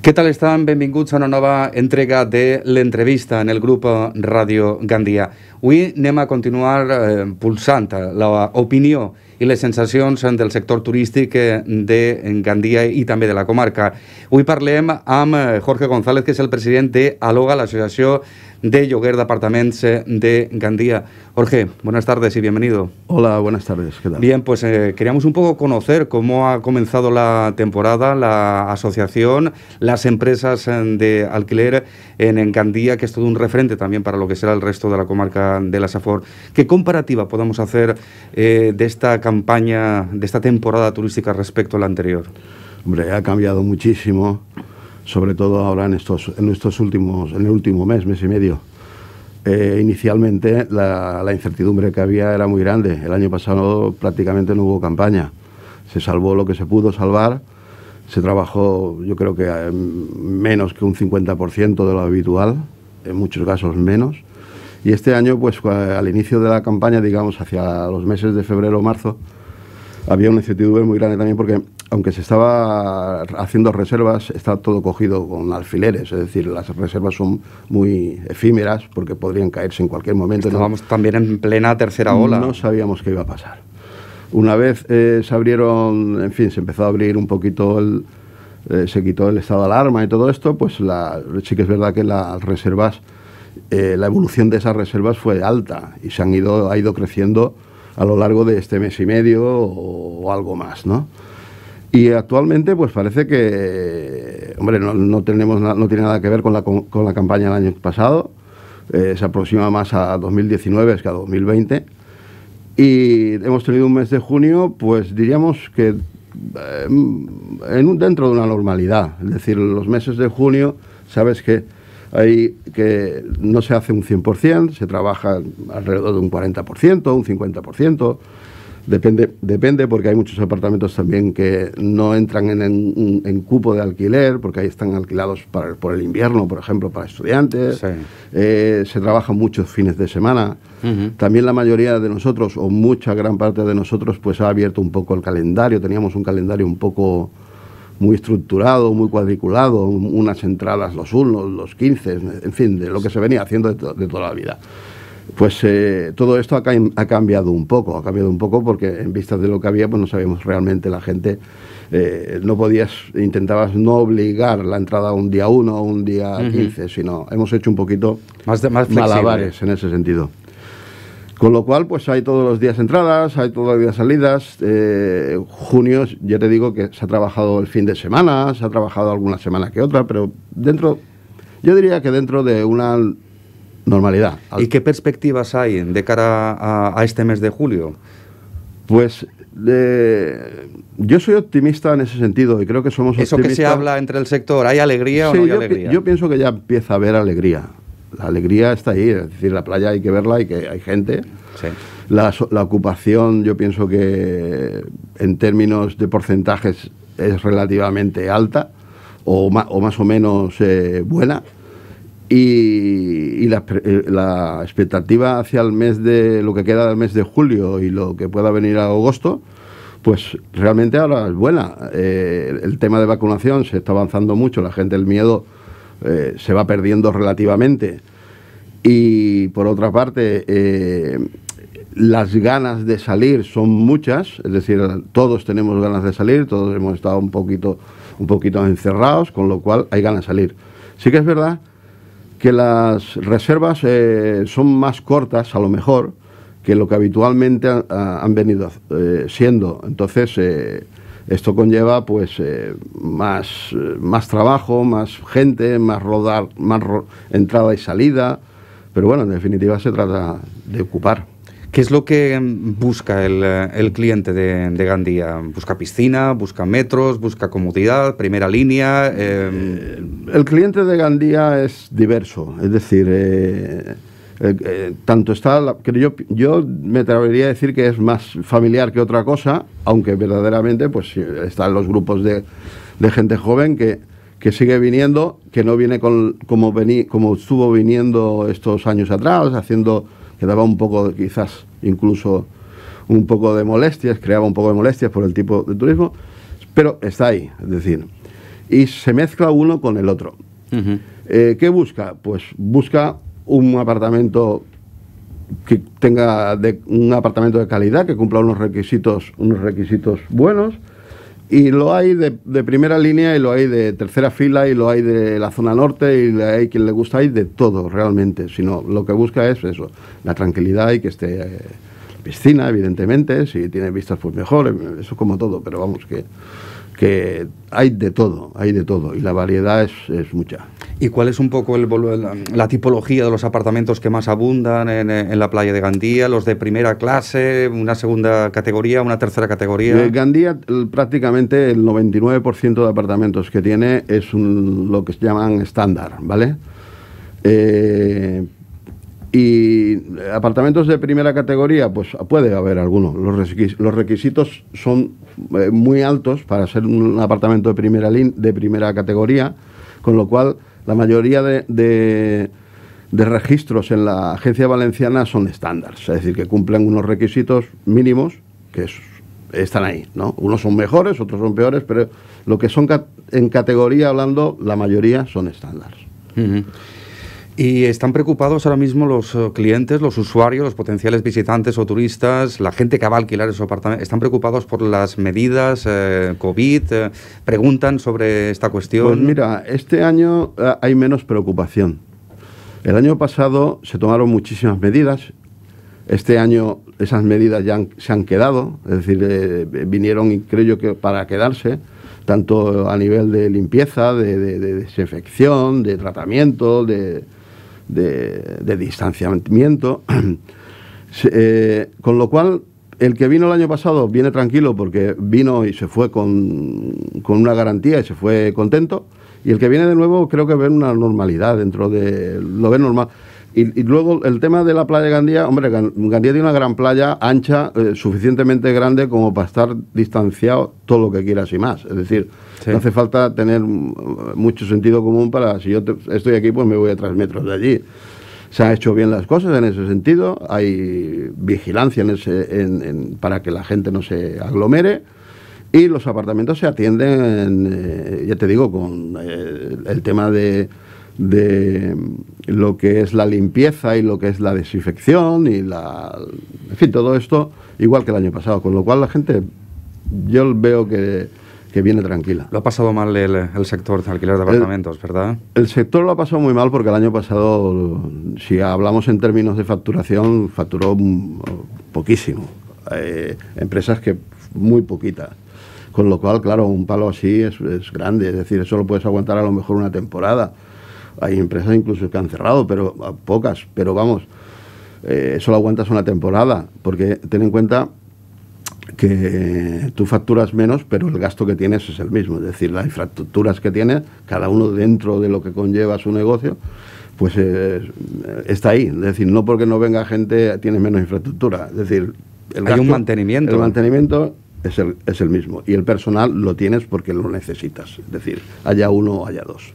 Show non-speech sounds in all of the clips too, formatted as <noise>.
Què tal estan? Benvinguts a una nova entrega de l'entrevista en el grup Ràdio Gandia. Avui anem a continuar eh, pulsant l'opinió i les sensacions del sector turístic eh, de Gandia i també de la comarca. Avui parlem amb eh, Jorge González, que és el president de Aloga, l'associació de Joguer de Apartaments de Gandía. Jorge, buenas tardes y bienvenido. Hola, buenas tardes. ¿Qué tal? Bien, pues eh, queríamos un poco conocer cómo ha comenzado la temporada, la asociación, las empresas eh, de alquiler en, Gandía, que es todo un referente también para lo que será el resto de la comarca de la Safor. ¿Qué comparativa podemos hacer eh, de esta campaña, de esta temporada turística respecto a la anterior? Hombre, ha cambiado muchísimo sobre todo ahora en estos, en últimos, en el último mes, mes y medio. Eh, inicialmente la, incertidumbre que había era muy grande. El año pasado prácticamente no hubo campaña. Se salvó lo que se pudo salvar. Se trabajó, yo creo que eh, menos que un 50% de lo habitual, en muchos casos menos. Y este año, pues al inicio de la campaña, digamos hacia los meses de febrero o marzo, había una incertidumbre muy grande también porque, aunque se estaba haciendo reservas, está todo cogido con alfileres, es decir, las reservas son muy efímeras porque podrían caerse en cualquier momento. Estábamos también en plena tercera ola. No sabíamos qué iba a pasar. Una vez eh, se abrieron, en fin, se empezó a abrir un poquito el... Eh, se quitó el estado de alarma y todo esto, pues la, sí que es verdad que las reservas, eh, la evolución de esas reservas fue alta y se han ido, ha ido creciendo a lo largo de este mes y medio o, algo más, ¿no? Y actualmente, pues parece que, hombre, no, tenemos no tiene nada que ver con la, campaña del año pasado. Eh, se aproxima más a 2019 que a 2020. Y hemos tenido un mes de junio, pues diríamos que eh, en dentro de una normalidad. Es decir, los meses de junio, sabes que hay que no se hace un 100%, se trabaja alrededor de un 40%, un 50%. Depende, depende porque hay muchos apartamentos también que no entran en, en, cupo de alquiler, porque ahí están alquilados para, por el invierno, por ejemplo, para estudiantes. Eh, se trabaja muchos fines de semana. También la mayoría de nosotros, o mucha gran parte de nosotros, pues ha abierto un poco el calendario. Teníamos un calendario un poco muy estructurado, muy cuadriculado, unas entradas los unos, los 15, en fin, de lo que se venía haciendo de, toda la vida. Pues eh, todo esto ha, cambiado un poco, ha cambiado un poco porque en vistas de lo que había, pues no sabíamos realmente la gente, eh, no podías, intentabas no obligar la entrada un día uno o un día 15, sino hemos hecho un poquito más, más malabares en ese sentido. Con lo cual, pues hay todos los días entradas, hay todos los días salidas. Eh, junio, ya te digo que se ha trabajado el fin de semana, se ha trabajado alguna semana que otra, pero dentro, yo diría que dentro de una normalidad. ¿Y qué perspectivas hay de cara a, este mes de julio? Pues yo soy optimista en ese sentido y creo que somos Eso que se habla entre el sector, ¿hay alegría o no hay yo, alegría? Yo pienso que ya empieza a haber alegría la alegría está ahí, es decir, la playa hay que verla y que hay gente. La, ocupación, yo pienso que en términos de porcentajes es relativamente alta o, más o, menos eh, buena. Y, eh, la, expectativa hacia el mes de lo que queda del mes de julio y lo que pueda venir a agosto, pues realmente ahora es buena. Eh, el tema de vacunación se está avanzando mucho, la gente, el miedo eh, se va perdiendo relativamente. Y por otra parte, eh, las ganas de salir son muchas, es decir, todos tenemos ganas de salir, todos hemos estado un poquito, un poquito encerrados, con lo cual hay ganas de salir. Sí que es verdad que las reservas eh, son más cortas, a lo mejor, que lo que habitualmente han, venido siendo. Entonces, esto conlleva pues eh, más, más trabajo, más gente, más rodar, más entrada y salida, pero bueno, en definitiva se trata de ocupar. ¿Qué es lo que busca el, cliente de, Gandía? ¿Busca piscina, busca metros, busca comodidad, primera línea? Eh, eh, el cliente de Gandía es diverso, es decir, eh, eh, tanto está, yo, yo me atrevería a decir que es más familiar que otra cosa, aunque verdaderamente pues están los grupos de, de gente joven que, que sigue viniendo, que no viene con, como, como estuvo viniendo estos años atrás, haciendo, que daba un poco, quizás incluso un poco de molestias, creaba un poco de molestias por el tipo de turismo, pero está ahí, es decir, y se mezcla uno con el otro. Eh, ¿Qué busca? Pues busca un apartamento que tenga de, un apartamento de calidad, que cumpla unos requisitos, unos requisitos buenos. Y lo hay de, primera línea y lo hay de tercera fila y lo hay de la zona norte y hay quien le gusta, hay de todo realmente, sino lo que busca es eso, la tranquilidad y que esté eh, piscina, evidentemente, si tiene vistas pues mejor, eh, eso es como todo, pero vamos que, que hay de todo, hay de todo y la variedad es, es mucha. ¿Y cuál es un poco el, la, tipología de los apartamentos que más abundan en, la playa de Gandía? ¿Los de primera clase, una segunda categoría, una tercera categoría? Gandía prácticamente el 99% de apartamentos que tiene es lo que se llaman estándar, ¿vale? Eh, y apartamentos de primera categoría, pues puede haber alguno. Los requisitos son eh, muy altos para ser un apartamento de primera, de primera categoría, con lo cual la mayoría de, registros en la agencia valenciana son estándares, es decir, que cumplen unos requisitos mínimos que están ahí. ¿no? Unos son mejores, otros son peores, pero lo que son en categoría hablando, la mayoría son estándares. Y están preocupados ahora mismo los eh, clientes, los usuarios, los potenciales visitantes o turistas, la gente que va a alquilar esos apartamentos. Están preocupados por las medidas eh, COVID. Eh, preguntan sobre esta cuestión. Pues mira, este año hay menos preocupación. El año pasado se tomaron muchísimas medidas. Este año esas medidas ya se han quedado, es decir, vinieron, creo yo, que para quedarse tanto a nivel de limpieza, de, de desinfección, de tratamiento, de, de, distanciamiento. <clears throat> Eh, con lo cual, el que vino el año pasado viene tranquilo porque vino y se fue con, con, una garantía y se fue contento. Y el que viene de nuevo creo que ve una normalidad dentro de... lo ve normal. Y, luego el tema de la playa de Gandía, hombre, Gandía tiene una gran playa ancha, eh, suficientemente grande como para estar distanciado todo lo que quieras y más. Es decir, no hace falta tener mm, mucho sentido común para, si yo estoy aquí, pues me voy a tres metros de allí. Se han hecho bien las cosas en ese sentido, hay vigilancia en ese, para que la gente no se aglomere. Y los apartamentos se atienden, eh, ya te digo, con eh, el tema de lo que es la limpieza y lo que es la desinfección y la... En fin, todo esto igual que el año pasado, con lo cual la gente, yo veo que, que viene tranquila. Lo ha pasado mal el, sector de alquiler de apartamentos, ¿verdad? El sector lo ha pasado muy mal porque el año pasado, si hablamos en términos de facturación, facturó poquísimo. Eh, empresas que muy poquitas. Con lo cual, claro, un palo así es, es grande, es decir, eso lo puedes aguantar a lo mejor una temporada hay empresas incluso que han cerrado, pero pocas, pero vamos, eh, eso lo aguantas una temporada, porque ten en cuenta que tú facturas menos, pero el gasto que tienes es el mismo, es decir, las infraestructuras que tienes, cada uno dentro de lo que conlleva su negocio, pues eh, está ahí, es decir, no porque no venga gente tienes menos infraestructura, es decir, el gasto, hay un mantenimiento. El mantenimiento es el, es el mismo y el personal lo tienes porque lo necesitas, es decir, haya uno o haya dos.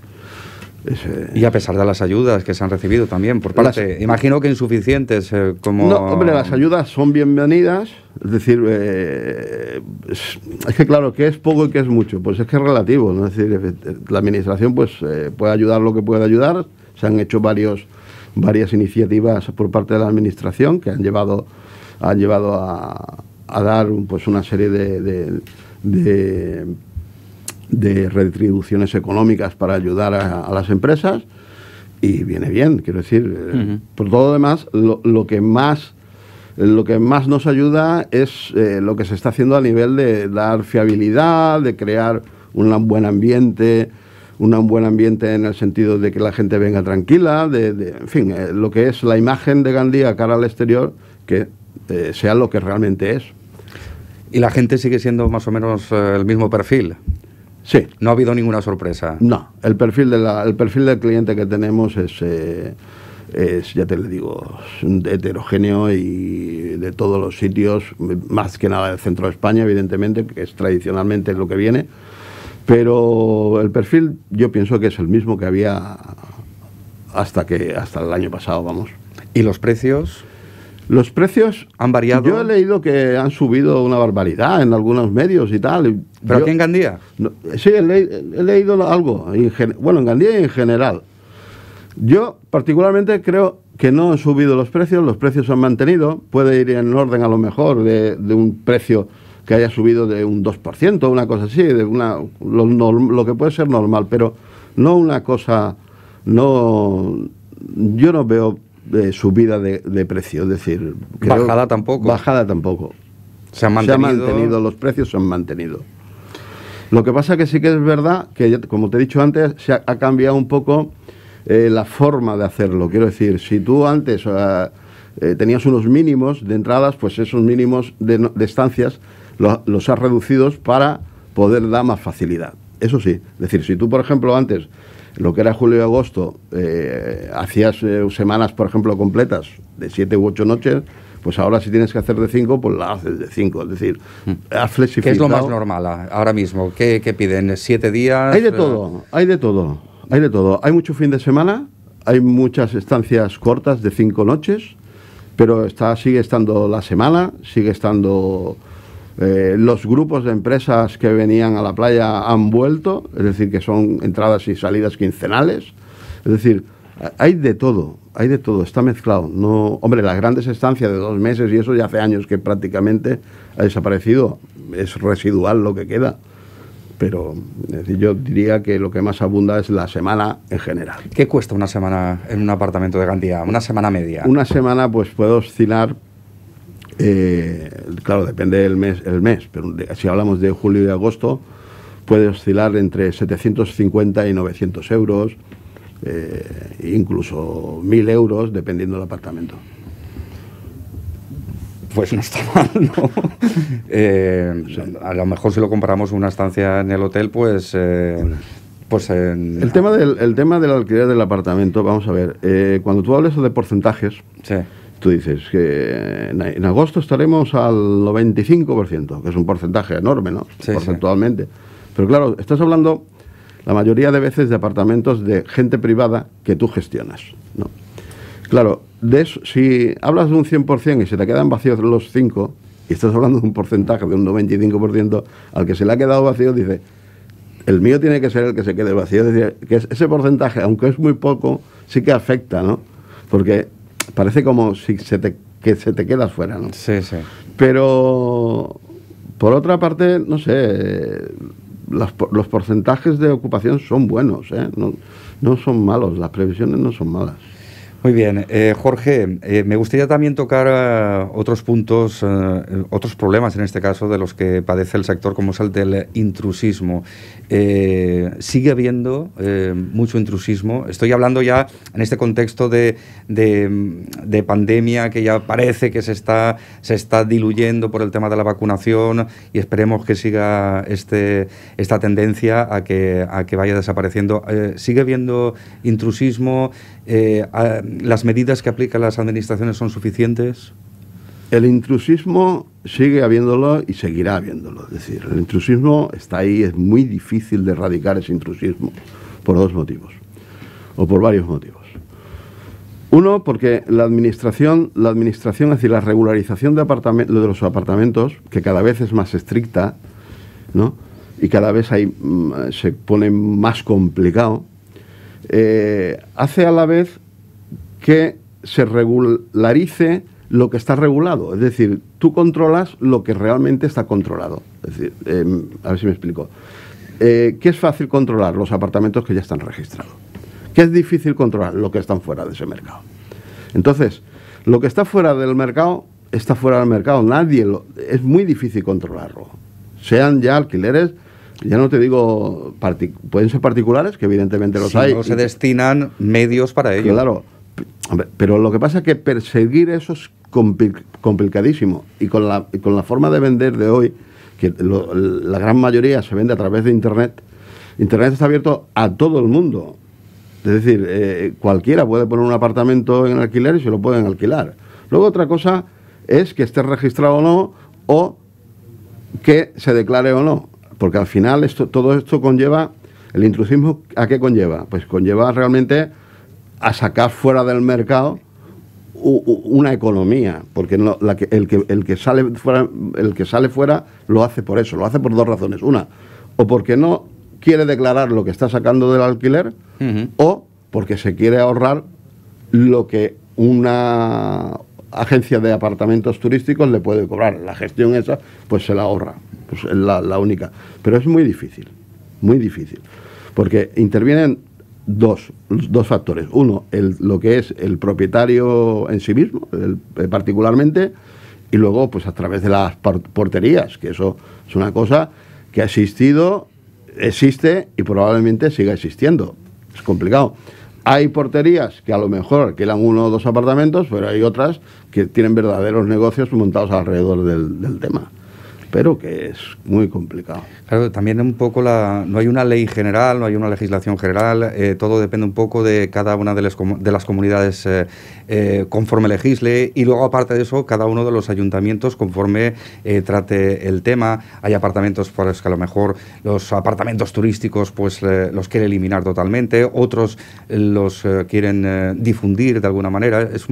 Y a pesar de las ayudas que se han recibido también por parte, imagino que insuficientes eh, como... No, hombre, las ayudas son bienvenidas, es decir, eh, es que claro, ¿qué es poco y qué es mucho? Pues es que es relativo, es decir, la administración pues eh, puede ayudar lo que puede ayudar, se han hecho varios, varias iniciativas por parte de la administración que han llevado, han llevado a, dar pues una serie de de retribuciones económicas para ayudar a, las empresas y viene bien, quiero decir, eh, por todo lo demás, lo, que más lo que más nos ayuda es eh, lo que se está haciendo a nivel de dar fiabilidad, de crear un buen ambiente, un buen ambiente en el sentido de que la gente venga tranquila, de, en fin, eh, lo que es la imagen de Gandía cara al exterior, que sea lo que realmente es. Y la gente sigue siendo más o menos el mismo perfil. Sí. No ha habido ninguna sorpresa. No, el perfil, de el perfil del cliente que tenemos es, eh, ya te le digo, heterogéneo y de todos los sitios, más que nada del centro de España, evidentemente, que es tradicionalmente lo que viene. Pero el perfil yo pienso que es el mismo que había hasta, que, hasta el año pasado, vamos. ¿Y los precios? Los precios han variado. Yo he leído que han subido una barbaridad en algunos medios y tal. ¿Pero aquí en Gandía? sí, he, leído algo. bueno, en Gandía y en general. Yo particularmente creo que no han subido los precios, los precios se han mantenido. Puede ir en orden a lo mejor de, un precio que haya subido de un 2%, una cosa así, de una, lo, lo que puede ser normal, pero no una cosa, no, yo no veo subida de, precio, es decir... bajada tampoco. Bajada tampoco. Se han mantenido. los precios se han mantenido. Lo que pasa que sí que es verdad que, como te he dicho antes, se ha, cambiado un poco eh, la forma de hacerlo. Quiero decir, si tú antes ah, eh, tenías unos mínimos de entradas, pues esos mínimos de, estancias los has reducidos para poder dar más facilidad. Eso sí, es decir, si tú, por ejemplo, antes lo que era julio y agosto, eh, hacías eh, semanas, por ejemplo, completas de siete u ocho noches, pues ahora si tienes que hacer de cinco, pues la haces de cinco. Es decir, hmm. has flexibilizado. ¿Qué es lo más normal ahora mismo? ¿Qué, piden? ¿Siete días? Hay de eh, todo, hay de todo, hay de todo. Hay mucho fin de semana, hay muchas estancias cortas de cinco noches, pero está, sigue estando la semana, sigue estando eh, los grupos de empresas que venían a la playa han vuelto, es decir, que son entradas y salidas quincenales. Es decir, hay de todo, hay de todo, está mezclado. No, hombre, las grandes estancias de dos meses y eso ya hace años que prácticamente ha desaparecido, es residual lo que queda. Pero yo diría que lo que más abunda es la semana en general. ¿Qué cuesta una semana en un apartamento de cantidad? ¿Una semana media? Una semana pues puede oscilar eh, claro, depende del mes, el mes, pero si hablamos de julio y agosto, puede oscilar entre 750 y 900 euros, eh, incluso 1000 euros, dependiendo del apartamento. Pues no está <laughs> mal, ¿no? Eh, a lo mejor si lo compramos una estancia en el hotel, pues... pues en... el, tema del, el tema del alquiler del apartamento, vamos a ver, cuando tú hablas de porcentajes, sí. Tú dices que en agosto estaremos al 95%, que es un porcentaje enorme, ¿no? Sí, Porcentualmente. Pero claro, estás hablando la mayoría de veces de apartamentos de gente privada que tú gestionas, ¿no? Claro, si hablas de un 100% y se te quedan vacíos los 5, y estás hablando de un porcentaje de un 95%, al que se le ha quedado vacío dice, el mío tiene que ser el que se quede vacío. Es decir, que ese porcentaje, aunque es muy poco, sí que afecta, ¿no? Porque parece como si se te, que se te queda fuera, ¿no? Sí, sí. Pero, por otra parte, no sé, los, los porcentajes de ocupación son buenos, ¿eh? No, no son malos, las previsiones no son malas. Muy bien, eh, Jorge, eh, me gustaría también tocar eh, otros puntos, otros problemas en este caso de los que padece el sector, como es el del intrusismo. sigue habiendo mucho intrusismo. Estoy hablando ya en este contexto de, pandemia que ya parece que se está, se está diluyendo por el tema de la vacunación y esperemos que siga este, esta tendencia a que, a que vaya desapareciendo. sigue habiendo intrusismo. A, ¿Las medidas que aplican las administraciones son suficientes? El intrusismo sigue habiéndolo y seguirá habiéndolo. Es decir, el intrusismo está ahí, es muy difícil de erradicar ese intrusismo por dos motivos, o por varios motivos. Uno, porque la administración, la administración, es decir, la regularización de, de los apartamentos, que cada vez es más estricta, ¿no? Y cada vez hay, mm, se pone más complicado, eh, hace a la vez que se regularice lo que está regulado. Es decir, tú controlas lo que realmente está controlado. Es decir, em, a ver si me explico. Eh, ¿Qué es fácil controlar? Los apartamentos que ya están registrados. ¿Qué es difícil controlar? Lo que están fuera de ese mercado. Entonces, lo que está fuera del mercado está fuera del mercado. Nadie lo, es muy difícil controlarlo. Sean ya alquileres, ya no te digo, pueden ser particulares, que evidentemente los hay. No se destinan medios para ello. Claro. Pero lo que pasa es que perseguir eso es complicadísimo. Y con la, forma de vender de hoy, que la gran mayoría se vende a través de Internet, Internet está abierto a todo el mundo. Es decir, eh, cualquiera puede poner un apartamento en alquiler y se lo pueden alquilar. Luego otra cosa es que esté registrado o no o que se declare o no. Porque al final esto, todo esto conlleva, el intrusismo, ¿a qué conlleva? Pues conlleva realmente a sacar fuera del mercado una economía, porque no, la el, que, sale fuera, el que sale fuera lo hace por eso, lo hace por dos razones. Una, o porque no quiere declarar lo que está sacando del alquiler, o porque se quiere ahorrar lo que una agencia de apartamentos turísticos le puede cobrar. La gestión esa, pues se la ahorra, pues es la única. Pero es muy difícil, muy difícil, porque intervienen dos, dos factores. Uno, el, lo que es el propietario en sí mismo, eh, particularmente, y luego, pues a través de las porterías, que eso es una cosa que ha existido, existe y probablemente siga existiendo. Es complicado. Hay porterías que a lo mejor alquilan uno o dos apartamentos, pero hay otras que tienen verdaderos negocios montados alrededor del tema pero que es muy complicado. Claro, también un poco la, no hay una ley general, no hay una legislación general, eh, todo depende un poco de cada una de las, comunidades eh, eh, conforme legisle y luego aparte de eso, cada uno de los ayuntamientos conforme trate el tema. Hay apartamentos por los que a lo mejor los apartamentos turísticos pues los quiere eliminar totalmente, otros los quieren difundir de alguna manera. Es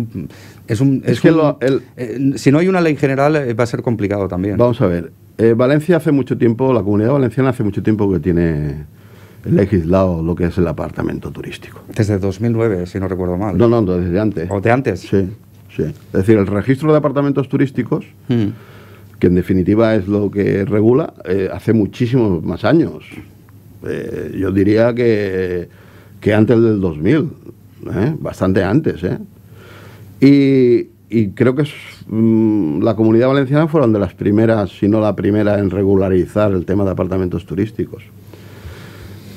es, un, es, que eh, si no hay una ley general eh, va a ser complicado también. Vamos a ver. Eh, Valencia hace mucho tiempo, la comunidad valenciana hace mucho tiempo que tiene legislado lo que es el apartamento turístico. Desde 2009, si no recuerdo mal. No, no, desde antes. ¿O de antes? Sí, sí. Es decir, el registro de apartamentos turísticos, mm. que en definitiva es lo que regula, hace muchísimos más años. yo diría que, que antes del 2000, bastante antes, ¿eh? Y, creo que mm, la comunidad valenciana fueron de las primeras, si no la primera, en regularizar el tema de apartamentos turísticos.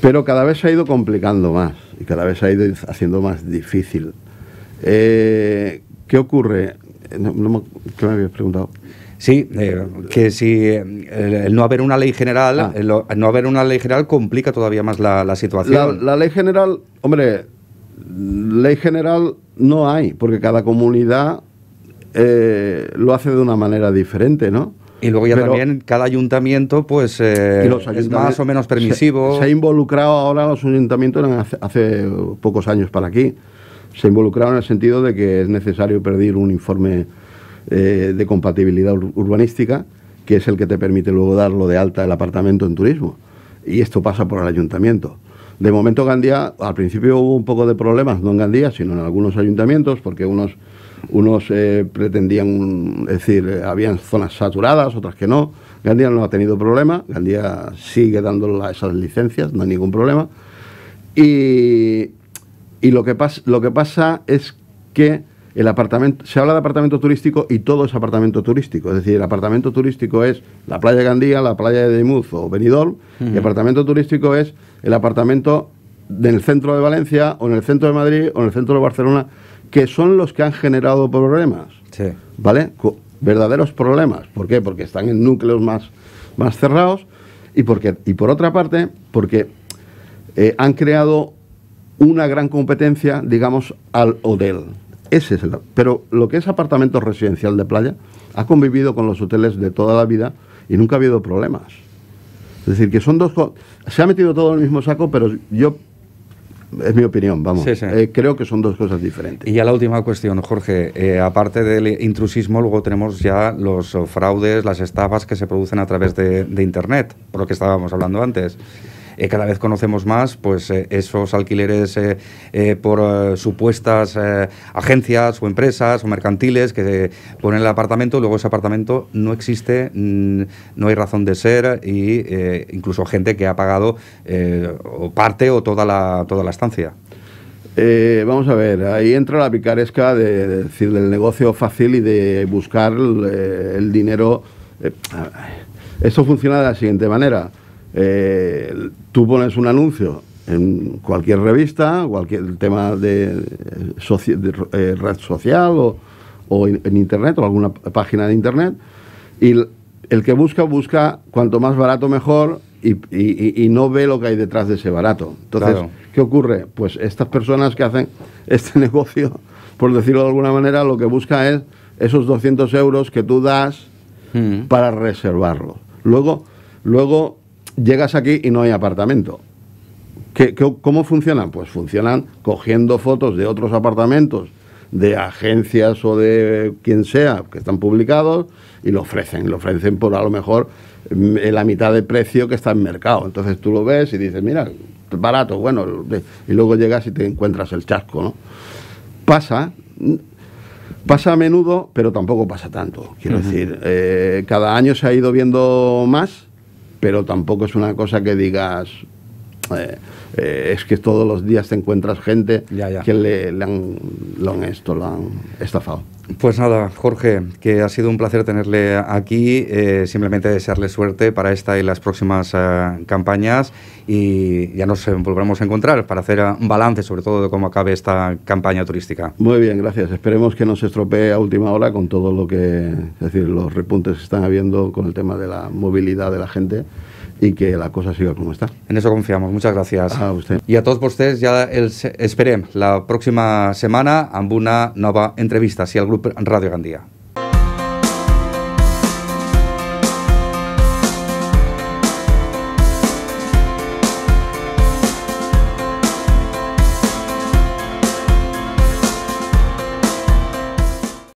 Pero cada vez se ha ido complicando más y cada vez se ha ido haciendo más difícil. Eh, ¿Qué ocurre? ¿Qué me habías preguntado? Sí, eh, que si eh, el no haber una ley general, ah. no haber una ley general complica todavía más la, situación. la, ley general, hombre, Ley general no hay, porque cada comunidad eh, lo hace de una manera diferente, ¿no? Y luego ya también cada ayuntamiento, pues eh, es más o menos permisivo. Se, ha involucrado ahora los ayuntamientos hace, pocos años para aquí. Se involucraron en el sentido de que es necesario pedir un informe eh, de compatibilidad urbanística, que es el que te permite luego dar lo de alta el apartamento en turismo. Y esto pasa por el ayuntamiento. De momento Gandía, al principio hubo un poco de problemas, no en Gandía, sino en algunos ayuntamientos, porque unos, unos eh, pretendían, es decir, habían zonas saturadas, otras que no. Gandía no ha tenido problema, Gandía sigue dando esas licencias, no hay ningún problema. Y, y lo, que pas, lo que pasa es que el apartamento, se habla de apartamento turístico y todo es apartamento turístico. Es decir, el apartamento turístico es la playa de Gandía, la playa de Muzo o Benidorm, y el apartamento turístico es el apartamento del centro de Valencia o en el centro de Madrid o en el centro de Barcelona, que son los que han generado problemas. Sí. ¿Vale? verdaderos problemas. ¿Por qué? Porque están en núcleos más, más cerrados y, y por otra parte, porque eh, han creado una gran competencia, digamos, al hotel. Ese es el, pero lo que es apartamento residencial de playa ha convivido con los hoteles de toda la vida y nunca ha habido problemas. Es decir, que son dos... Se ha metido todo en el mismo saco, pero yo es mi opinión, vamos. Eh, creo que son dos cosas diferentes. Y ya la última cuestión, Jorge. Eh, aparte del intrusismo, luego tenemos ya los fraudes, las estafas que se producen a través de, de Internet, por lo que estábamos hablando antes. Eh, cada vez conocemos más pues eh, esos alquileres eh, por supuestas agencias o empresas o mercantiles que ponen el apartamento, luego ese apartamento no existe, mm, no hay razón de ser y incluso gente que ha pagado parte o toda la, toda la estancia. vamos a ver, ahí entra la picaresca de, decir, del negocio fácil y de buscar el, dinero. esto funciona de la siguiente manera. Eh, tú pones un anuncio en cualquier revista, cualquier tema de, eh, red social o, en internet o alguna página de internet y el que busca busca cuanto más barato mejor y, no ve lo que hay detrás de ese barato. Entonces, ¿qué ocurre? Pues estas personas que hacen <laughs> este negocio, por decirlo de alguna manera, lo que busca es esos 200 euros que tú das mm. para reservarlo. Luego, luego llegas aquí y no hay apartamento. ¿Qué, cómo funcionan? Pues funcionan cogiendo fotos de otros apartamentos, de agencias o de quien sea, que están publicados y lo ofrecen. Lo ofrecen por a lo mejor mm, la mitad de precio que está en mercado. Entonces tú lo ves y dices, mira, barato, bueno, y luego llegas y te encuentras el chasco, ¿no? Pasa, mm, pasa a menudo, pero tampoco pasa tanto. Quiero decir, eh, cada año se ha ido viendo más pero tampoco es una cosa que digas, eh, eh, es que todos los días te encuentras gente que le, han, lo han, esto, lo han estafado. Pues nada, Jorge, que ha sido un placer tenerle aquí. Eh, simplemente desearle suerte para esta y las próximas eh, campañas y ya nos volveremos a encontrar para hacer eh, un balance, sobre todo, de cómo acabe esta campaña turística. Muy bien, gracias. Esperemos que no se estropee a última hora con todo lo que, es decir, los repuntes que están habiendo con el tema de la movilidad de la gente. y que la cosa siga como está. En eso confiamos. Muchas gracias. A usted. Y a tots vostès ja els esperem la pròxima setmana amb una nova entrevista, si al grup Radio Gandia.